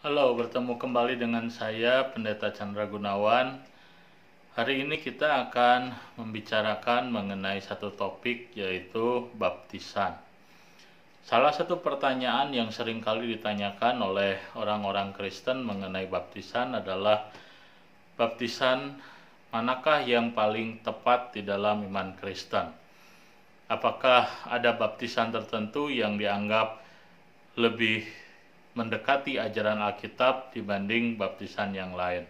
Halo, bertemu kembali dengan saya Pendeta Chandra Gunawan. Hari ini kita akan membicarakan mengenai satu topik yaitu baptisan. Salah satu pertanyaan yang sering kali ditanyakan oleh orang-orang Kristen mengenai baptisan adalah baptisan manakah yang paling tepat di dalam iman Kristen? Apakah ada baptisan tertentu yang dianggap lebih mendekati ajaran Alkitab dibanding baptisan yang lain.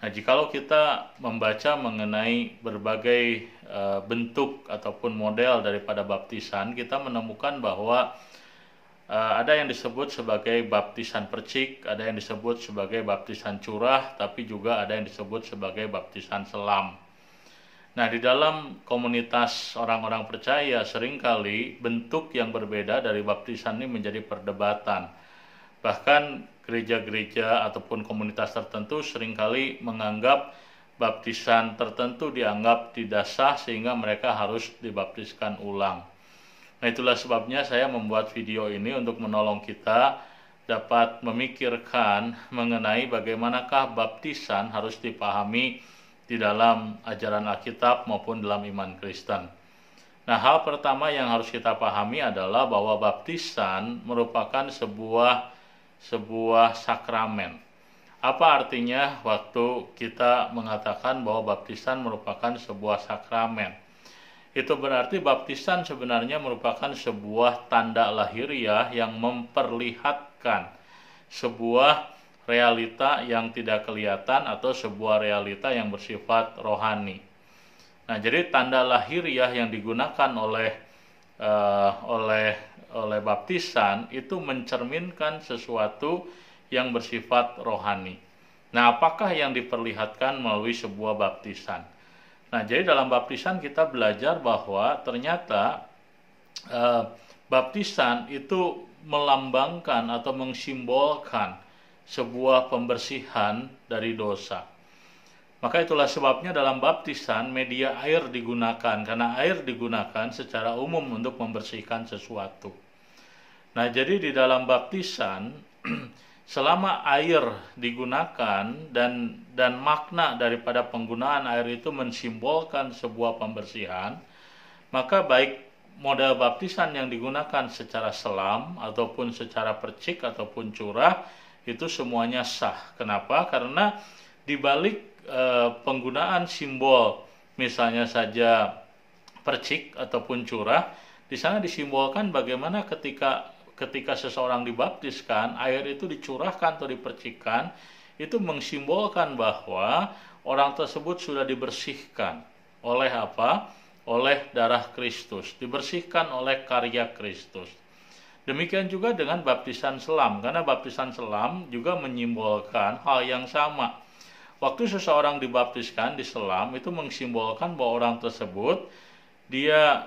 Nah, jikalau kita membaca mengenai berbagai e, bentuk ataupun model daripada baptisan, kita menemukan bahwa e, ada yang disebut sebagai baptisan percik, ada yang disebut sebagai baptisan curah, tapi juga ada yang disebut sebagai baptisan selam. Nah, di dalam komunitas orang-orang percaya seringkali bentuk yang berbeda dari baptisan ini menjadi perdebatan Bahkan gereja-gereja ataupun komunitas tertentu seringkali menganggap baptisan tertentu dianggap tidak sah sehingga mereka harus dibaptiskan ulang. Nah itulah sebabnya saya membuat video ini untuk menolong kita dapat memikirkan mengenai bagaimanakah baptisan harus dipahami di dalam ajaran Alkitab maupun dalam iman Kristen. Nah, hal pertama yang harus kita pahami adalah bahwa baptisan merupakan sebuah sebuah sakramen. Apa artinya waktu kita mengatakan bahwa baptisan merupakan sebuah sakramen? Itu berarti baptisan sebenarnya merupakan sebuah tanda lahiriah yang memperlihatkan sebuah realita yang tidak kelihatan atau sebuah realita yang bersifat rohani. Nah, jadi tanda lahiriah yang digunakan oleh uh, oleh oleh baptisan itu mencerminkan sesuatu yang bersifat rohani. Nah, apakah yang diperlihatkan melalui sebuah baptisan? Nah, jadi dalam baptisan kita belajar bahwa ternyata eh, baptisan itu melambangkan atau mengsimbolkan sebuah pembersihan dari dosa. Maka itulah sebabnya dalam baptisan media air digunakan karena air digunakan secara umum untuk membersihkan sesuatu. Nah, jadi di dalam baptisan selama air digunakan dan dan makna daripada penggunaan air itu mensimbolkan sebuah pembersihan, maka baik model baptisan yang digunakan secara selam ataupun secara percik ataupun curah itu semuanya sah. Kenapa? Karena di balik e, penggunaan simbol misalnya saja percik ataupun curah di sana disimbolkan bagaimana ketika ketika seseorang dibaptiskan, air itu dicurahkan atau dipercikan, itu mensimbolkan bahwa orang tersebut sudah dibersihkan oleh apa? Oleh darah Kristus, dibersihkan oleh karya Kristus. Demikian juga dengan baptisan selam, karena baptisan selam juga menyimbolkan hal yang sama. Waktu seseorang dibaptiskan di selam itu mensimbolkan bahwa orang tersebut dia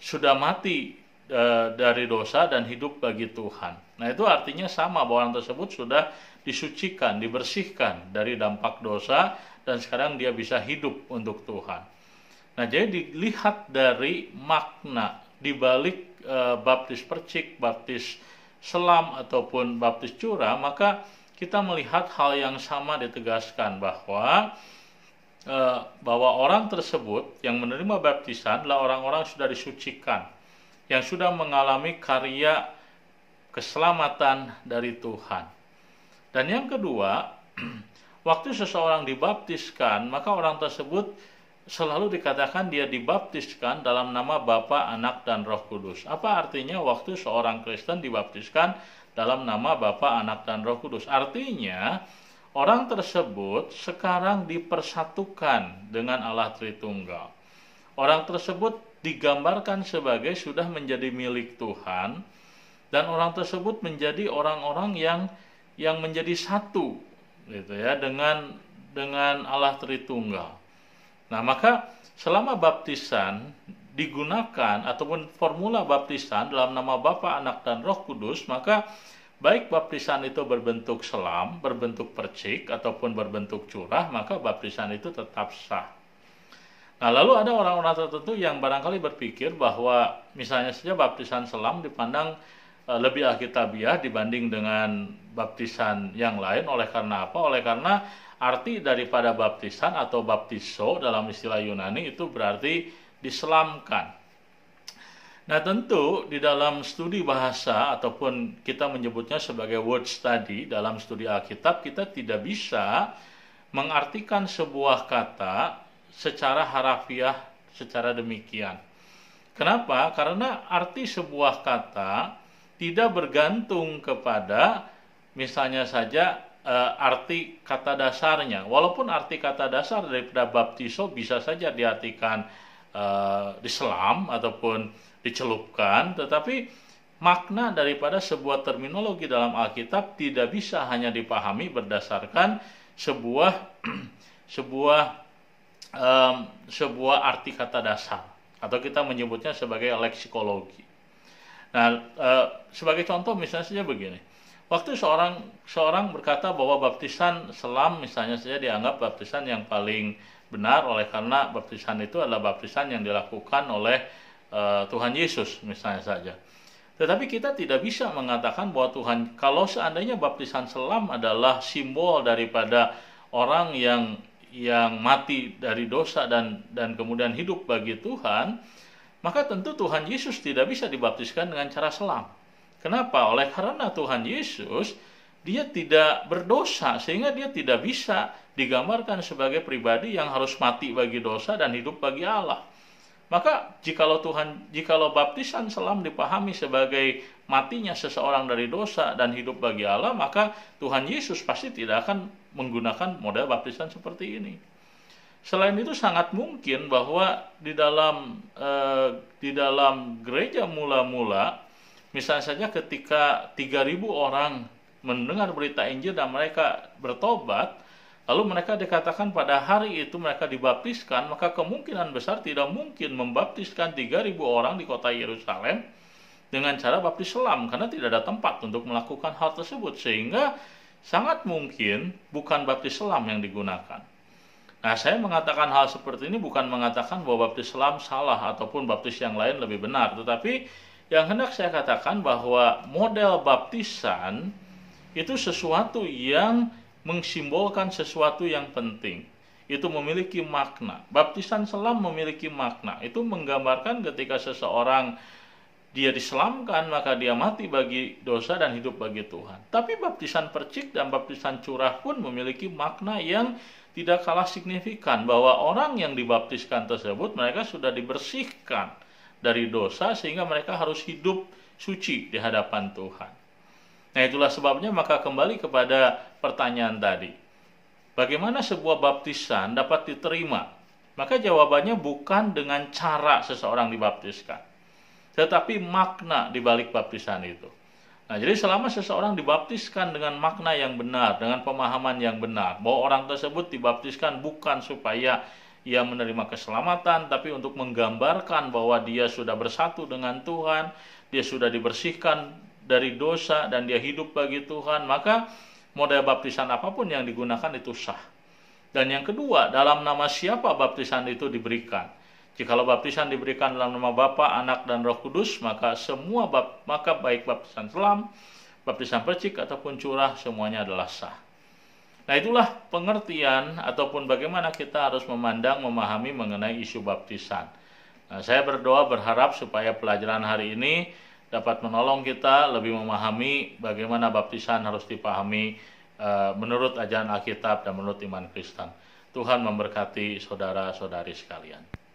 sudah mati e, dari dosa dan hidup bagi Tuhan. Nah, itu artinya sama bahwa orang tersebut sudah disucikan, dibersihkan dari dampak dosa dan sekarang dia bisa hidup untuk Tuhan. Nah, jadi dilihat dari makna di balik e, baptis percik, baptis selam ataupun baptis curah, maka kita melihat hal yang sama ditegaskan bahwa eh, bahwa orang tersebut yang menerima baptisan adalah orang-orang sudah disucikan yang sudah mengalami karya keselamatan dari Tuhan. Dan yang kedua, waktu seseorang dibaptiskan, maka orang tersebut selalu dikatakan dia dibaptiskan dalam nama Bapa, Anak, dan Roh Kudus. Apa artinya waktu seorang Kristen dibaptiskan dalam nama Bapa, Anak, dan Roh Kudus? Artinya, orang tersebut sekarang dipersatukan dengan Allah Tritunggal. Orang tersebut digambarkan sebagai sudah menjadi milik Tuhan dan orang tersebut menjadi orang-orang yang yang menjadi satu gitu ya dengan dengan Allah Tritunggal. Nah, maka selama baptisan digunakan ataupun formula baptisan dalam nama Bapa, Anak dan Roh Kudus, maka baik baptisan itu berbentuk selam, berbentuk percik ataupun berbentuk curah, maka baptisan itu tetap sah. Nah, lalu ada orang-orang tertentu yang barangkali berpikir bahwa misalnya saja baptisan selam dipandang eh, lebih alkitabiah dibanding dengan baptisan yang lain oleh karena apa? Oleh karena arti daripada baptisan atau baptiso dalam istilah Yunani itu berarti diselamkan. Nah, tentu di dalam studi bahasa ataupun kita menyebutnya sebagai word study dalam studi Alkitab kita tidak bisa mengartikan sebuah kata secara harafiah secara demikian. Kenapa? Karena arti sebuah kata tidak bergantung kepada misalnya saja e, arti kata dasarnya. Walaupun arti kata dasar daripada baptiso bisa saja diartikan e, diselam ataupun dicelupkan, tetapi makna daripada sebuah terminologi dalam Alkitab tidak bisa hanya dipahami berdasarkan sebuah sebuah um, sebuah arti kata dasar atau kita menyebutnya sebagai leksikologi. Nah, uh, sebagai contoh misalnya saja begini. Waktu seorang seorang berkata bahwa baptisan selam misalnya saja dianggap baptisan yang paling benar oleh karena baptisan itu adalah baptisan yang dilakukan oleh uh, Tuhan Yesus misalnya saja. Tetapi kita tidak bisa mengatakan bahwa Tuhan kalau seandainya baptisan selam adalah simbol daripada orang yang yang mati dari dosa dan dan kemudian hidup bagi Tuhan, maka tentu Tuhan Yesus tidak bisa dibaptiskan dengan cara selam. Kenapa? Oleh karena Tuhan Yesus dia tidak berdosa sehingga dia tidak bisa digambarkan sebagai pribadi yang harus mati bagi dosa dan hidup bagi Allah. Maka jikalau Tuhan jikalau baptisan selam dipahami sebagai matinya seseorang dari dosa dan hidup bagi Allah, maka Tuhan Yesus pasti tidak akan menggunakan model baptisan seperti ini. Selain itu sangat mungkin bahwa di dalam eh, di dalam gereja mula-mula misalnya saja ketika 3000 orang mendengar berita Injil dan mereka bertobat lalu mereka dikatakan pada hari itu mereka dibaptiskan maka kemungkinan besar tidak mungkin membaptiskan 3000 orang di kota Yerusalem dengan cara baptis selam karena tidak ada tempat untuk melakukan hal tersebut sehingga sangat mungkin bukan baptis selam yang digunakan. Nah, saya mengatakan hal seperti ini bukan mengatakan bahwa baptis selam salah ataupun baptis yang lain lebih benar, tetapi yang hendak saya katakan bahwa model baptisan itu sesuatu yang mengsimbolkan sesuatu yang penting. Itu memiliki makna. Baptisan selam memiliki makna. Itu menggambarkan ketika seseorang dia diselamkan maka dia mati bagi dosa dan hidup bagi Tuhan. Tapi baptisan percik dan baptisan curah pun memiliki makna yang tidak kalah signifikan bahwa orang yang dibaptiskan tersebut mereka sudah dibersihkan dari dosa sehingga mereka harus hidup suci di hadapan Tuhan. Nah, itulah sebabnya maka kembali kepada pertanyaan tadi. Bagaimana sebuah baptisan dapat diterima? Maka jawabannya bukan dengan cara seseorang dibaptiskan tetapi makna di balik baptisan itu. Nah, jadi selama seseorang dibaptiskan dengan makna yang benar, dengan pemahaman yang benar, bahwa orang tersebut dibaptiskan bukan supaya ia menerima keselamatan, tapi untuk menggambarkan bahwa dia sudah bersatu dengan Tuhan, dia sudah dibersihkan dari dosa, dan dia hidup bagi Tuhan, maka model baptisan apapun yang digunakan itu sah. Dan yang kedua, dalam nama siapa baptisan itu diberikan? Jikalau baptisan diberikan dalam nama Bapa, Anak dan Roh Kudus, maka semua bab, maka baik baptisan selam, baptisan percik ataupun curah semuanya adalah sah. Nah, itulah pengertian ataupun bagaimana kita harus memandang, memahami mengenai isu baptisan. Nah, saya berdoa berharap supaya pelajaran hari ini dapat menolong kita lebih memahami bagaimana baptisan harus dipahami e, menurut ajaran Alkitab dan menurut iman Kristen. Tuhan memberkati saudara-saudari sekalian.